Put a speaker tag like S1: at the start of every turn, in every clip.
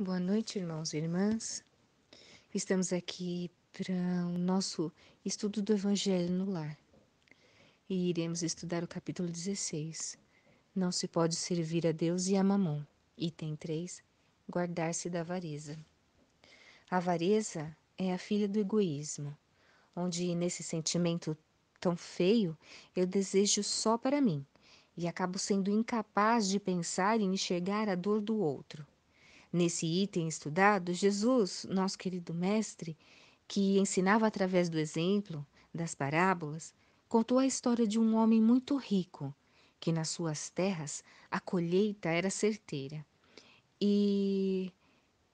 S1: Boa noite, irmãos e irmãs. Estamos aqui para o nosso estudo do Evangelho no Lar e iremos estudar o capítulo 16. Não se pode servir a Deus e a Mamon. Item 3. Guardar-se da avareza. A avareza é a filha do egoísmo, onde nesse sentimento tão feio eu desejo só para mim e acabo sendo incapaz de pensar e enxergar a dor do outro. Nesse item estudado, Jesus, nosso querido Mestre, que ensinava através do exemplo, das parábolas, contou a história de um homem muito rico, que nas suas terras a colheita era certeira. E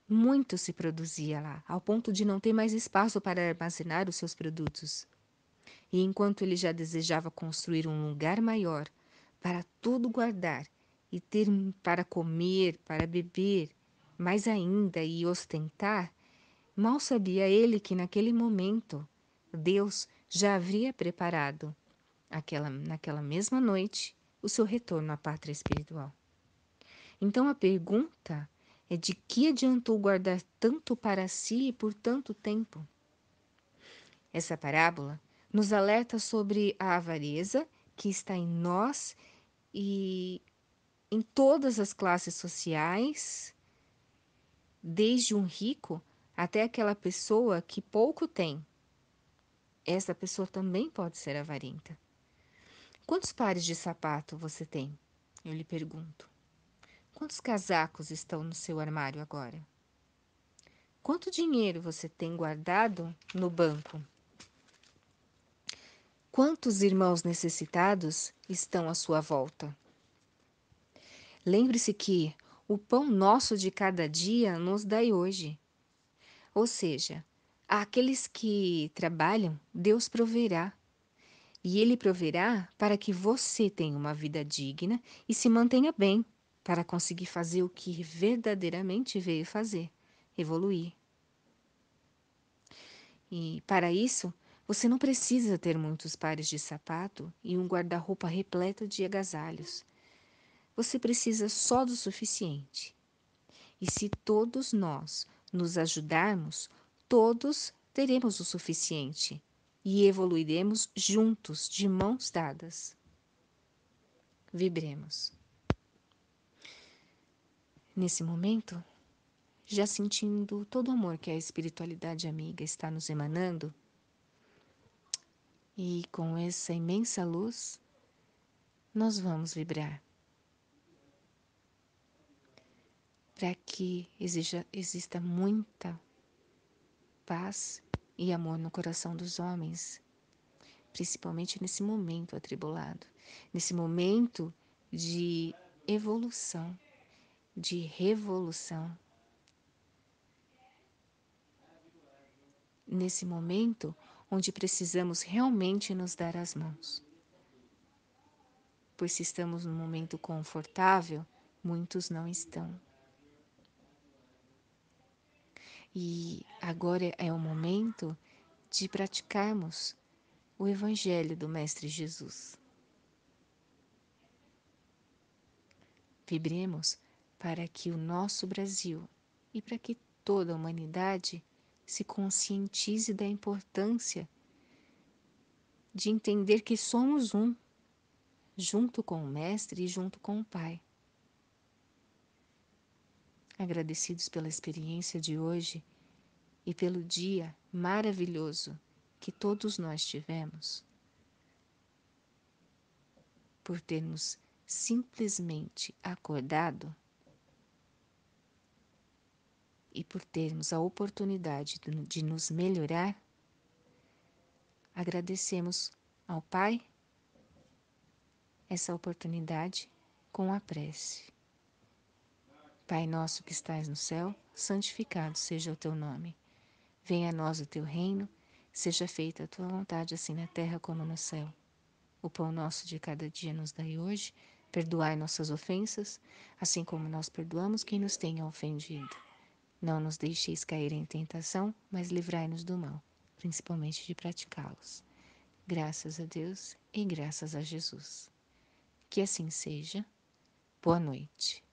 S1: muito se produzia lá, ao ponto de não ter mais espaço para armazenar os seus produtos. E enquanto ele já desejava construir um lugar maior para tudo guardar e ter para comer, para beber, mais ainda e ostentar, mal sabia ele que naquele momento Deus já havia preparado, aquela, naquela mesma noite, o seu retorno à pátria espiritual. Então a pergunta é de que adiantou guardar tanto para si e por tanto tempo? Essa parábola nos alerta sobre a avareza que está em nós e em todas as classes sociais desde um rico até aquela pessoa que pouco tem. Essa pessoa também pode ser avarenta. Quantos pares de sapato você tem? Eu lhe pergunto. Quantos casacos estão no seu armário agora? Quanto dinheiro você tem guardado no banco? Quantos irmãos necessitados estão à sua volta? Lembre-se que o pão nosso de cada dia nos dai hoje. Ou seja, àqueles que trabalham, Deus proverá. E Ele proverá para que você tenha uma vida digna e se mantenha bem, para conseguir fazer o que verdadeiramente veio fazer evoluir. E para isso, você não precisa ter muitos pares de sapato e um guarda-roupa repleto de agasalhos. Você precisa só do suficiente. E se todos nós nos ajudarmos, todos teremos o suficiente e evoluiremos juntos, de mãos dadas. Vibremos. Nesse momento, já sentindo todo o amor que a espiritualidade amiga está nos emanando, e com essa imensa luz, nós vamos vibrar para que exija, exista muita paz e amor no coração dos homens, principalmente nesse momento atribulado, nesse momento de evolução, de revolução. Nesse momento onde precisamos realmente nos dar as mãos. Pois se estamos num momento confortável, muitos não estão. E agora é o momento de praticarmos o Evangelho do Mestre Jesus. Vibremos para que o nosso Brasil e para que toda a humanidade se conscientize da importância de entender que somos um, junto com o Mestre e junto com o Pai agradecidos pela experiência de hoje e pelo dia maravilhoso que todos nós tivemos, por termos simplesmente acordado e por termos a oportunidade de nos melhorar, agradecemos ao Pai essa oportunidade com a prece. Pai nosso que estás no céu, santificado seja o teu nome. Venha a nós o teu reino, seja feita a tua vontade, assim na terra como no céu. O pão nosso de cada dia nos dai hoje, perdoai nossas ofensas, assim como nós perdoamos quem nos tenha ofendido. Não nos deixeis cair em tentação, mas livrai-nos do mal, principalmente de praticá-los. Graças a Deus e graças a Jesus. Que assim seja. Boa noite.